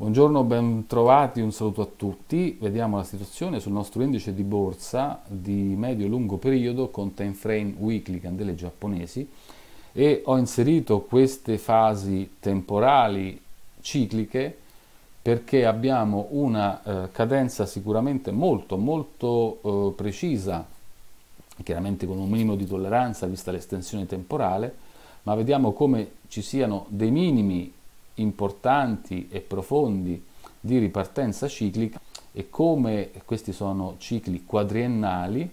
Buongiorno, bentrovati, un saluto a tutti. Vediamo la situazione sul nostro indice di borsa di medio-lungo e periodo con time frame weekly candele giapponesi e ho inserito queste fasi temporali cicliche perché abbiamo una eh, cadenza sicuramente molto molto eh, precisa, chiaramente con un minimo di tolleranza vista l'estensione temporale, ma vediamo come ci siano dei minimi importanti e profondi di ripartenza ciclica e come questi sono cicli quadriennali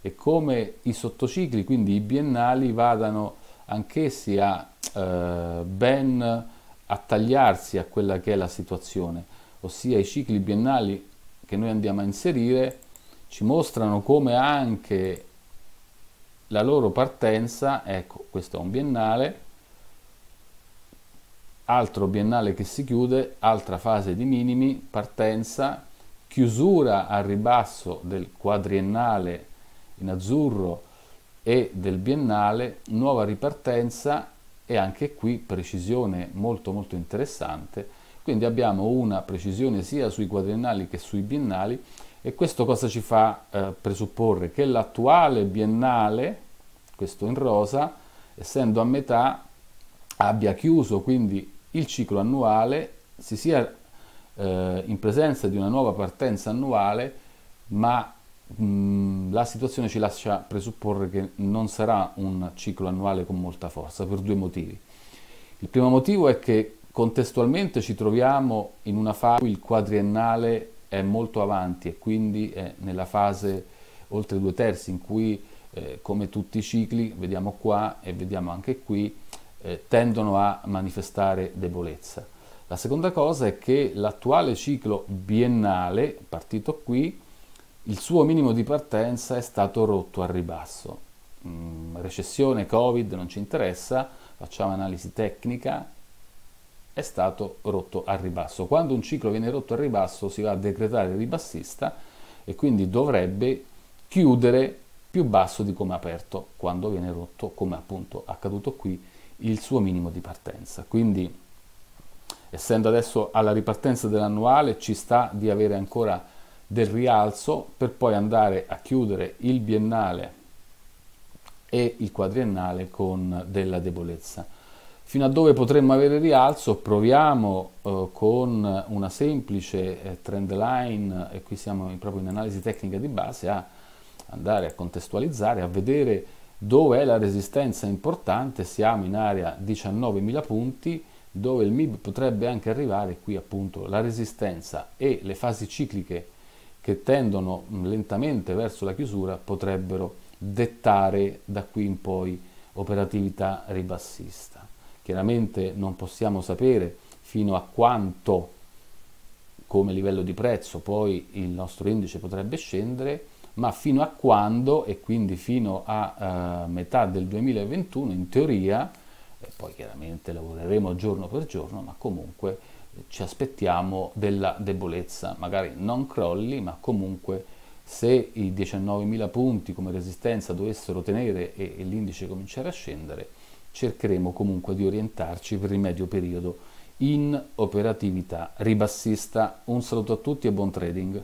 e come i sottocicli, quindi i biennali, vadano anch'essi a eh, ben attagliarsi a quella che è la situazione, ossia i cicli biennali che noi andiamo a inserire ci mostrano come anche la loro partenza, ecco questo è un biennale, altro biennale che si chiude, altra fase di minimi, partenza, chiusura al ribasso del quadriennale in azzurro e del biennale, nuova ripartenza e anche qui precisione molto molto interessante. Quindi abbiamo una precisione sia sui quadriennali che sui biennali e questo cosa ci fa eh, presupporre? Che l'attuale biennale, questo in rosa, essendo a metà, abbia chiuso quindi il ciclo annuale si sia eh, in presenza di una nuova partenza annuale, ma mh, la situazione ci lascia presupporre che non sarà un ciclo annuale con molta forza per due motivi. Il primo motivo è che contestualmente ci troviamo in una fase in cui il quadriennale è molto avanti e quindi è nella fase oltre due terzi in cui eh, come tutti i cicli vediamo qua e vediamo anche qui eh, tendono a manifestare debolezza. La seconda cosa è che l'attuale ciclo biennale, partito qui, il suo minimo di partenza è stato rotto al ribasso. Mm, recessione, Covid, non ci interessa, facciamo analisi tecnica, è stato rotto al ribasso. Quando un ciclo viene rotto al ribasso si va a decretare ribassista e quindi dovrebbe chiudere più basso di come aperto quando viene rotto, come appunto accaduto qui il suo minimo di partenza. Quindi, essendo adesso alla ripartenza dell'annuale, ci sta di avere ancora del rialzo per poi andare a chiudere il biennale e il quadriennale con della debolezza. Fino a dove potremmo avere rialzo? Proviamo eh, con una semplice eh, trend line, e qui siamo in, proprio in analisi tecnica di base, a andare a contestualizzare, a vedere dove è la resistenza importante, siamo in area 19.000 punti, dove il MIB potrebbe anche arrivare qui appunto la resistenza e le fasi cicliche che tendono lentamente verso la chiusura potrebbero dettare da qui in poi operatività ribassista. Chiaramente non possiamo sapere fino a quanto come livello di prezzo poi il nostro indice potrebbe scendere, ma fino a quando e quindi fino a eh, metà del 2021 in teoria, eh, poi chiaramente lavoreremo giorno per giorno, ma comunque eh, ci aspettiamo della debolezza, magari non crolli, ma comunque se i 19.000 punti come resistenza dovessero tenere e, e l'indice cominciare a scendere, cercheremo comunque di orientarci per il medio periodo in operatività ribassista. Un saluto a tutti e buon trading.